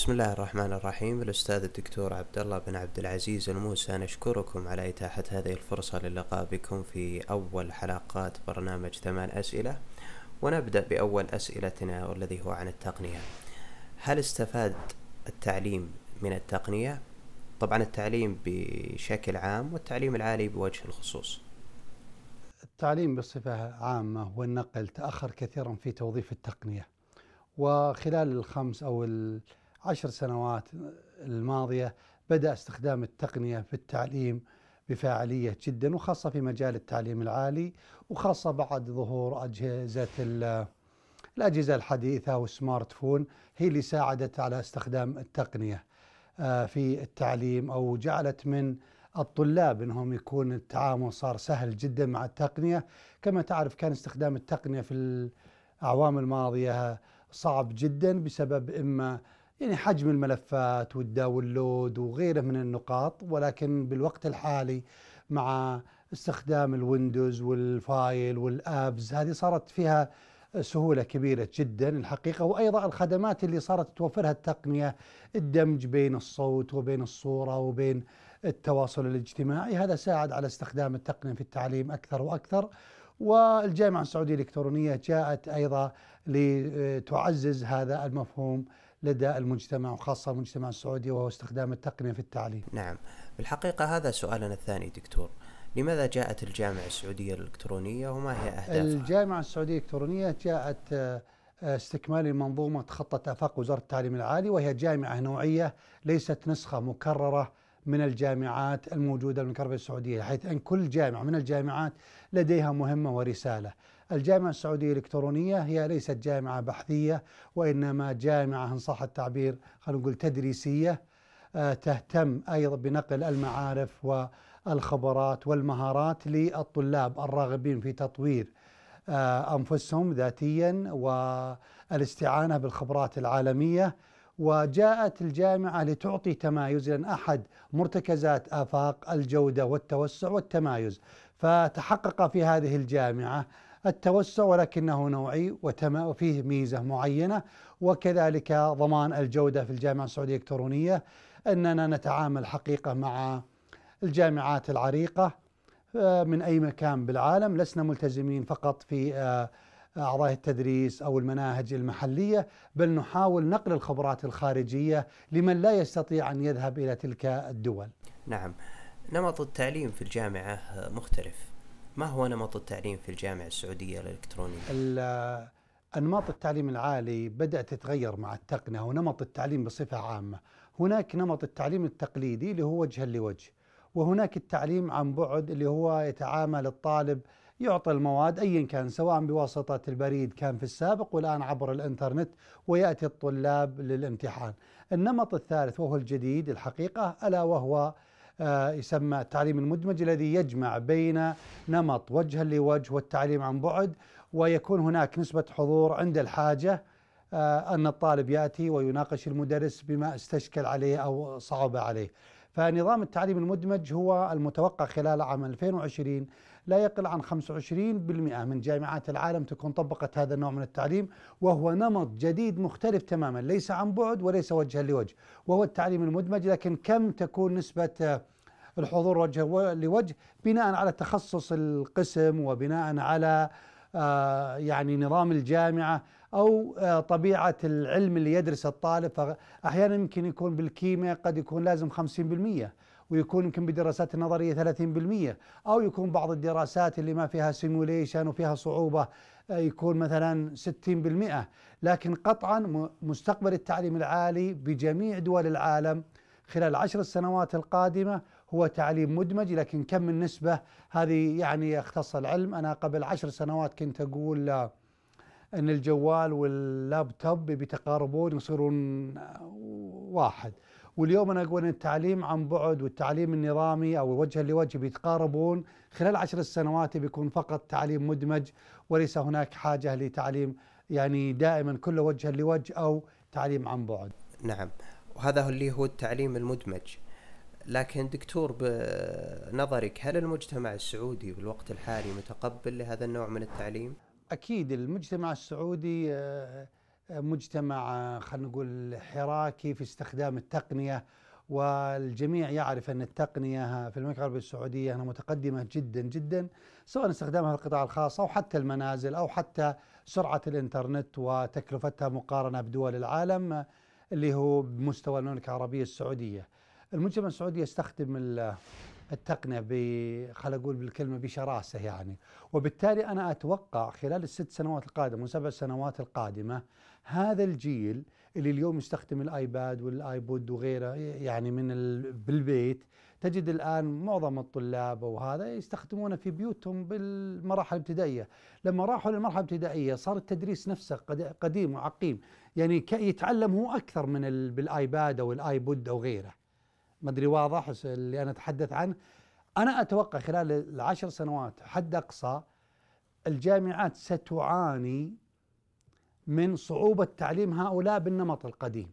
بسم الله الرحمن الرحيم الأستاذ الدكتور عبد الله بن عبد العزيز الموسى نشكركم على إتاحة هذه الفرصة للقاء بكم في أول حلقات برنامج ثمان أسئلة ونبدأ بأول أسئلتنا والذي هو عن التقنية هل استفاد التعليم من التقنية؟ طبعا التعليم بشكل عام والتعليم العالي بوجه الخصوص التعليم بصفة عامة والنقل تأخر كثيرا في توظيف التقنية وخلال الخمس أو ال عشر سنوات الماضية بدأ استخدام التقنية في التعليم بفاعلية جدا وخاصة في مجال التعليم العالي وخاصة بعد ظهور أجهزة الأجهزة الحديثة والسمارت فون هي اللي ساعدت على استخدام التقنية آه، في التعليم أو جعلت من الطلاب انهم يكون التعامل صار سهل جدا مع التقنيه، كما تعرف كان استخدام التقنيه في الاعوام الماضيه صعب جدا بسبب اما يعني حجم الملفات والداونلود وغيره من النقاط ولكن بالوقت الحالي مع استخدام الويندوز والفايل والابز هذه صارت فيها سهولة كبيرة جدا الحقيقة وأيضا الخدمات اللي صارت توفرها التقنية الدمج بين الصوت وبين الصورة وبين التواصل الاجتماعي هذا ساعد على استخدام التقنية في التعليم أكثر وأكثر والجامعة السعودية الإلكترونية جاءت أيضا لتعزز هذا المفهوم لدى المجتمع وخاصة المجتمع السعودي وهو استخدام التقنية في التعليم نعم بالحقيقة هذا سؤالنا الثاني دكتور لماذا جاءت الجامعة السعودية الإلكترونية وما هي أهدافها؟ الجامعة السعودية الإلكترونية جاءت آه، استكمال لمنظومة خطة آفاق وزارة التعليم العالي وهي جامعة نوعية ليست نسخة مكررة من الجامعات الموجودة المكررة السعودية حيث أن كل جامعة من الجامعات لديها مهمة ورسالة الجامعة السعودية الإلكترونية هي ليست جامعة بحثية وإنما جامعة إن صح التعبير خلينا نقول تدريسية آه، تهتم أيضا بنقل المعارف والخبرات والمهارات للطلاب الراغبين في تطوير آه، أنفسهم ذاتيا والاستعانة بالخبرات العالمية وجاءت الجامعة لتعطي تمايز لأن أحد مرتكزات آفاق الجودة والتوسع والتمايز فتحقق في هذه الجامعة التوسع ولكنه نوعي وتم وفيه ميزة معينة وكذلك ضمان الجودة في الجامعة السعودية الإلكترونية أننا نتعامل حقيقة مع الجامعات العريقة آه، من أي مكان بالعالم لسنا ملتزمين فقط في آه، أعضاء التدريس أو المناهج المحلية بل نحاول نقل الخبرات الخارجية لمن لا يستطيع أن يذهب إلى تلك الدول نعم نمط التعليم في الجامعة مختلف ما هو نمط التعليم في الجامعة السعودية الإلكترونية؟ أنماط التعليم العالي بدأت تتغير مع التقنية ونمط التعليم بصفة عامة هناك نمط التعليم التقليدي اللي هو وجها لوجه وهناك التعليم عن بعد اللي هو يتعامل الطالب يعطى المواد ايا كان سواء بواسطه البريد كان في السابق والان عبر الانترنت وياتي الطلاب للامتحان. النمط الثالث وهو الجديد الحقيقه الا وهو آه، يسمى التعليم المدمج الذي يجمع بين نمط وجها لوجه والتعليم عن بعد ويكون هناك نسبة حضور عند الحاجة آه، أن الطالب يأتي ويناقش المدرس بما استشكل عليه أو صعب عليه فنظام التعليم المدمج هو المتوقع خلال عام 2020 لا يقل عن 25% من جامعات العالم تكون طبقت هذا النوع من التعليم وهو نمط جديد مختلف تماما ليس عن بعد وليس وجها لوجه وهو التعليم المدمج لكن كم تكون نسبة آه، الحضور وجه لوجه بناء على تخصص القسم وبناء على آه، يعني نظام الجامعة أو آه، طبيعة العلم اللي يدرس الطالب فأحيانا يمكن يكون بالكيمياء قد يكون لازم 50% ويكون يمكن بدراسات النظريه 30% او يكون بعض الدراسات اللي ما فيها سيموليشن وفيها صعوبه آه، يكون مثلا 60% لكن قطعا مستقبل التعليم العالي بجميع دول العالم خلال عشر السنوات القادمة هو تعليم مدمج لكن كم النسبة هذه يعني يختص العلم أنا قبل عشر سنوات كنت أقول آه، أن الجوال واللابتوب بيتقاربون يصيرون آه، واحد واليوم انا اقول ان التعليم عن بعد والتعليم النظامي او الوجه لوجه بيتقاربون خلال عشر سنوات بيكون فقط تعليم مدمج وليس هناك حاجه لتعليم يعني دائما كله وجها لوجه او تعليم عن بعد. نعم وهذا هو اللي هو التعليم المدمج. لكن دكتور بنظرك هل المجتمع السعودي بالوقت الحالي متقبل لهذا النوع من التعليم؟ اكيد المجتمع السعودي آه مجتمع خلينا نقول حراكي في استخدام التقنيه والجميع يعرف ان التقنيه في المملكه العربيه السعوديه انها متقدمه جدا جدا سواء استخدامها في القطاع الخاص او حتى المنازل او حتى سرعه الانترنت وتكلفتها مقارنه بدول العالم اللي هو بمستوى المملكه العربيه السعوديه. المجتمع السعودي يستخدم التقنيه ب اقول بالكلمه بشراسه يعني وبالتالي انا اتوقع خلال الست سنوات القادمه والسبع سنوات القادمه هذا الجيل اللي اليوم يستخدم الايباد والايبود وغيره يعني من بالبيت تجد الان معظم الطلاب وهذا يستخدمونه في بيوتهم بالمراحل الابتدائيه، لما راحوا للمرحله الابتدائيه صار التدريس نفسه قديم وعقيم، يعني يتعلم هو اكثر من بالايباد او الايبود او غيره. ما ادري واضح اللي انا اتحدث عنه. انا اتوقع خلال العشر سنوات حد اقصى الجامعات ستعاني من صعوبة تعليم هؤلاء بالنمط القديم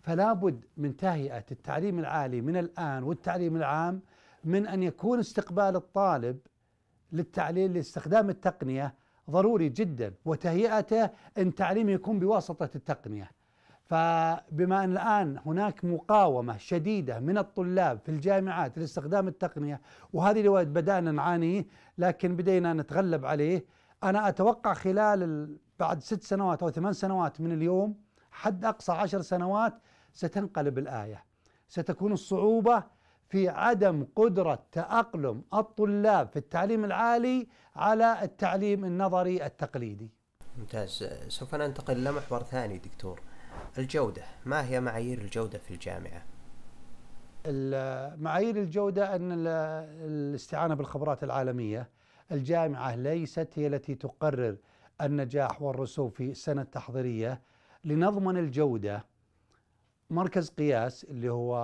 فلا بد من تهيئة التعليم العالي من الآن والتعليم العام من أن يكون استقبال الطالب للتعليم لاستخدام التقنية ضروري جدا وتهيئته أن تعليمه يكون بواسطة التقنية فبما أن الآن هناك مقاومة شديدة من الطلاب في الجامعات لاستخدام التقنية وهذه اللي بدأنا نعانيه لكن بدينا نتغلب عليه انا اتوقع خلال بعد ست سنوات او ثمان سنوات من اليوم حد اقصى عشر سنوات ستنقلب الايه ستكون الصعوبه في عدم قدره تاقلم الطلاب في التعليم العالي على التعليم النظري التقليدي. ممتاز سوف ننتقل لمحور ثاني دكتور الجوده ما هي معايير الجوده في الجامعه؟ معايير الجوده ان الاستعانه بالخبرات العالميه الجامعة ليست هي التي تقرر النجاح والرسوب في السنة التحضيرية لنضمن الجودة مركز قياس اللي هو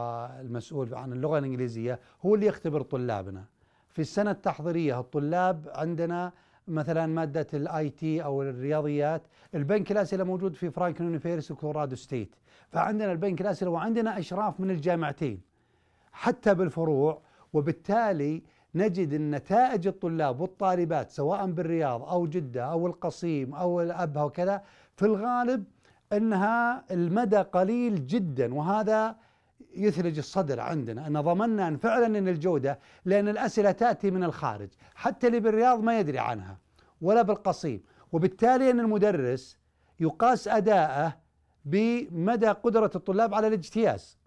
المسؤول عن اللغة الإنجليزية هو اللي يختبر طلابنا في السنة التحضيرية الطلاب عندنا مثلا مادة الاي تي او الرياضيات البنك الاسئلة موجود في فرانكلين يونيفيرس كولورادو ستيت فعندنا البنك الاسئلة وعندنا اشراف من الجامعتين حتى بالفروع وبالتالي نجد النتائج الطلاب والطالبات سواء بالرياض أو جدة أو القصيم أو الأبها وكذا في الغالب أنها المدى قليل جدا وهذا يثلج الصدر عندنا أن ضمننا أن فعلا أن الجودة لأن الأسئلة تأتي من الخارج حتى اللي بالرياض ما يدري عنها ولا بالقصيم وبالتالي أن المدرس يقاس أداءه بمدى قدرة الطلاب على الاجتياز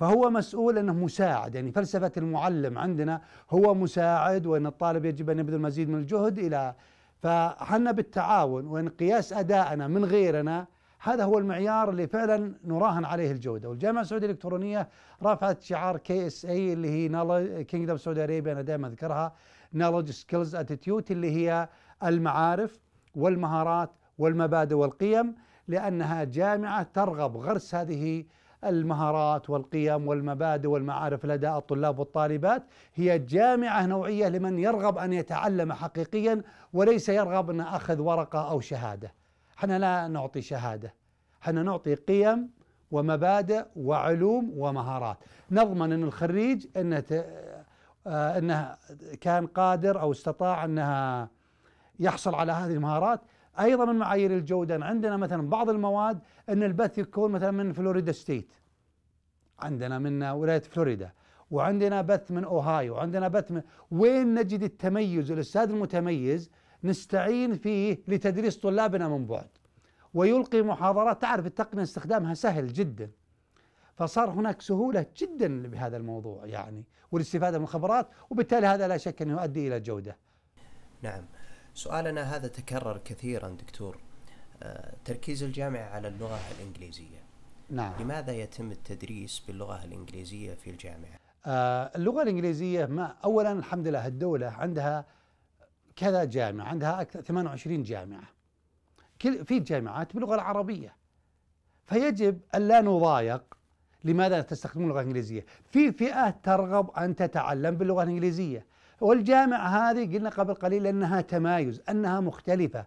فهو مسؤول انه مساعد يعني فلسفه المعلم عندنا هو مساعد وان الطالب يجب ان يبذل مزيد من الجهد الى فحنا بالتعاون وان قياس ادائنا من غيرنا هذا هو المعيار اللي فعلا نراهن عليه الجوده والجامعه السعوديه الالكترونيه رفعت شعار كي اس اي اللي هي كينجدم سعودي اريبيا انا دائما اذكرها نولج سكيلز اتيتيود اللي هي المعارف والمهارات والمبادئ والقيم لانها جامعه ترغب غرس هذه المهارات والقيم والمبادئ والمعارف لدى الطلاب والطالبات هي جامعة نوعية لمن يرغب أن يتعلم حقيقيا وليس يرغب أن أخذ ورقة أو شهادة احنا لا نعطي شهادة احنا نعطي قيم ومبادئ وعلوم ومهارات نضمن أن الخريج أنه, آه، أنه كان قادر أو استطاع أنها يحصل على هذه المهارات ايضا من معايير الجوده أن عندنا مثلا بعض المواد ان البث يكون مثلا من فلوريدا ستيت عندنا من ولايه فلوريدا وعندنا بث من اوهايو وعندنا بث من وين نجد التميز الاستاذ المتميز نستعين فيه لتدريس طلابنا من بعد ويلقي محاضرات تعرف التقنيه استخدامها سهل جدا فصار هناك سهوله جدا بهذا الموضوع يعني والاستفاده من الخبرات وبالتالي هذا لا شك انه يؤدي الى جوده. نعم. سؤالنا هذا تكرر كثيرا دكتور آه، تركيز الجامعة على اللغة الإنجليزية نعم لماذا يتم التدريس باللغة الإنجليزية في الجامعة؟ آه، اللغة الإنجليزية ما أولا الحمد لله الدولة عندها كذا جامعة عندها أكثر 28 جامعة كل في جامعات باللغة العربية فيجب أن لا نضايق لماذا تستخدمون اللغة الإنجليزية في فئة ترغب أن تتعلم باللغة الإنجليزية والجامعة هذه قلنا قبل قليل أنها تمايز أنها مختلفة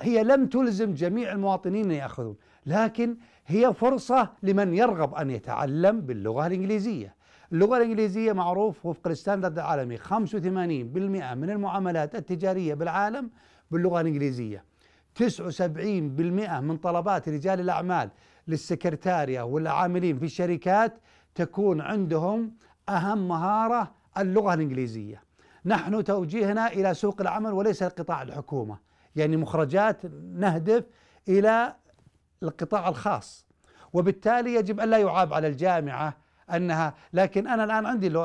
هي لم تلزم جميع المواطنين أن يأخذون لكن هي فرصة لمن يرغب أن يتعلم باللغة الإنجليزية اللغة الإنجليزية معروف وفق الستاندرد العالمي 85% من المعاملات التجارية بالعالم باللغة الإنجليزية 79% من طلبات رجال الأعمال للسكرتارية والعاملين في الشركات تكون عندهم أهم مهارة اللغة الإنجليزية نحن توجيهنا إلى سوق العمل وليس قطاع الحكومة يعني مخرجات نهدف إلى القطاع الخاص وبالتالي يجب أن لا يعاب على الجامعة أنها لكن أنا الآن عندي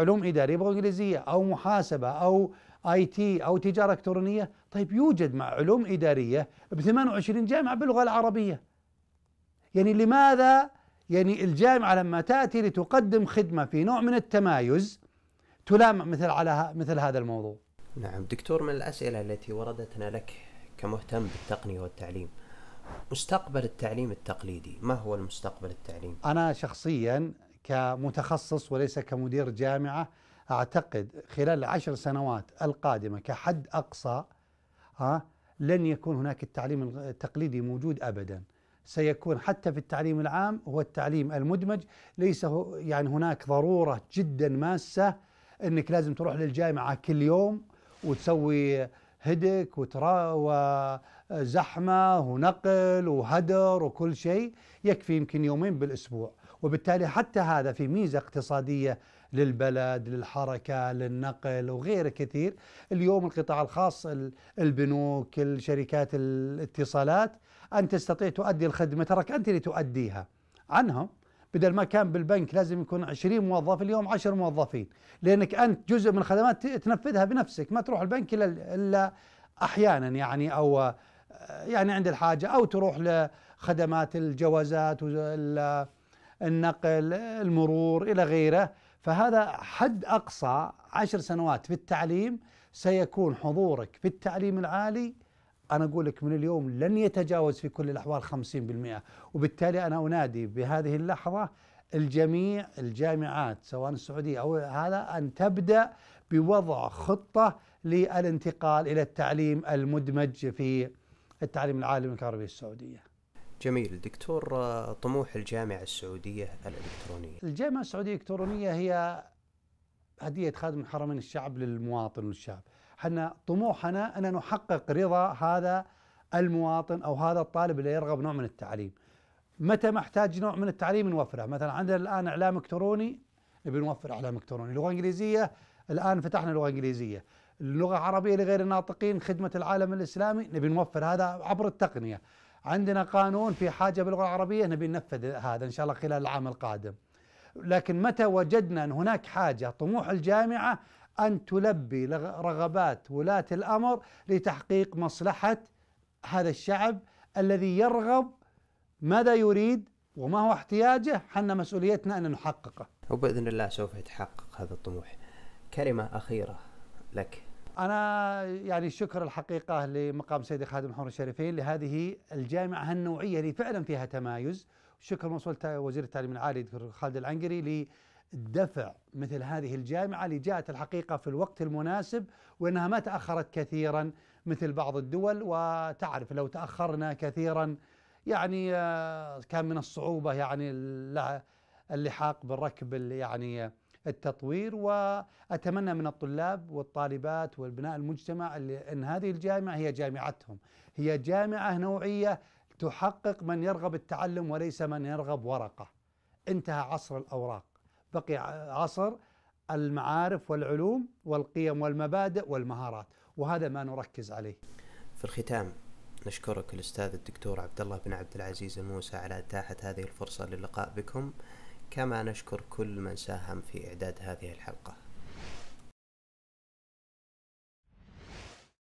علوم إدارية أبغى إنجليزية أو محاسبة أو اي تي او تجاره الكترونيه طيب يوجد مع علوم اداريه ب 28 جامعه باللغه العربيه يعني لماذا يعني الجامعه لما تاتي لتقدم خدمه في نوع من التمايز تلام مثل على مثل هذا الموضوع. نعم دكتور من الاسئله التي وردتنا لك كمهتم بالتقنيه والتعليم مستقبل التعليم التقليدي ما هو المستقبل التعليم؟ انا شخصيا كمتخصص وليس كمدير جامعه اعتقد خلال العشر سنوات القادمه كحد اقصى ها لن يكون هناك التعليم التقليدي موجود ابدا سيكون حتى في التعليم العام هو التعليم المدمج ليس يعني هناك ضروره جدا ماسه انك لازم تروح للجامعه كل يوم وتسوي هدك وترا وزحمه ونقل وهدر وكل شيء يكفي يمكن يومين بالاسبوع وبالتالي حتى هذا في ميزه اقتصاديه للبلد للحركه للنقل وغيره كثير اليوم القطاع الخاص البنوك الشركات الاتصالات انت تستطيع تؤدي الخدمه تراك انت اللي تؤديها عنهم بدل ما كان بالبنك لازم يكون 20 موظف اليوم 10 موظفين لانك انت جزء من الخدمات تنفذها بنفسك ما تروح البنك الا الا احيانا يعني او آه، يعني عند الحاجه او تروح لخدمات الجوازات النقل المرور الى غيره فهذا حد اقصى عشر سنوات في التعليم سيكون حضورك في التعليم العالي أنا أقول لك من اليوم لن يتجاوز في كل الأحوال 50% وبالتالي أنا أنادي بهذه اللحظة الجميع الجامعات سواء السعودية أو هذا أن تبدأ بوضع خطة للانتقال إلى التعليم المدمج في التعليم العالمي العربي السعودية جميل دكتور آه، طموح الجامعة السعودية الإلكترونية الجامعة السعودية الإلكترونية هي هدية خادم الحرمين الشعب للمواطن والشعب حنا طموحنا أن نحقق رضا هذا المواطن أو هذا الطالب اللي يرغب نوع من التعليم متى محتاج نوع من التعليم نوفره مثلا عندنا الآن إعلام إلكتروني نبي نوفر إعلام إلكتروني لغة إنجليزية الآن فتحنا لغة إنجليزية اللغة العربية لغير الناطقين خدمة العالم الإسلامي نبي نوفر هذا عبر التقنية عندنا قانون في حاجة باللغة العربية نبي ننفذ هذا إن شاء الله خلال العام القادم لكن متى وجدنا أن هناك حاجة طموح الجامعة أن تلبي رغبات ولاة الأمر لتحقيق مصلحة هذا الشعب الذي يرغب ماذا يريد وما هو احتياجه حنا مسؤوليتنا أن نحققه وبإذن الله سوف يتحقق هذا الطموح كلمة أخيرة لك أنا يعني الشكر الحقيقة لمقام سيدي خادم الحور الشريفين لهذه الجامعة النوعية اللي فعلا فيها تمايز شكر موصول وزير التعليم العالي دكتور خالد العنقري لدفع مثل هذه الجامعة اللي جاءت الحقيقة في الوقت المناسب وأنها ما تأخرت كثيرا مثل بعض الدول وتعرف لو تأخرنا كثيرا يعني آه، كان من الصعوبة يعني اللحاق بالركب يعني آه، التطوير واتمنى من الطلاب والطالبات والبناء المجتمع ان هذه الجامعه هي جامعتهم هي جامعه نوعيه تحقق من يرغب التعلم وليس من يرغب ورقه انتهى عصر الاوراق بقي عصر المعارف والعلوم والقيم والمبادئ والمهارات وهذا ما نركز عليه في الختام نشكرك الاستاذ الدكتور عبد الله بن عبد العزيز الموسى على اتاحه هذه الفرصه للقاء بكم كما نشكر كل من ساهم في اعداد هذه الحلقه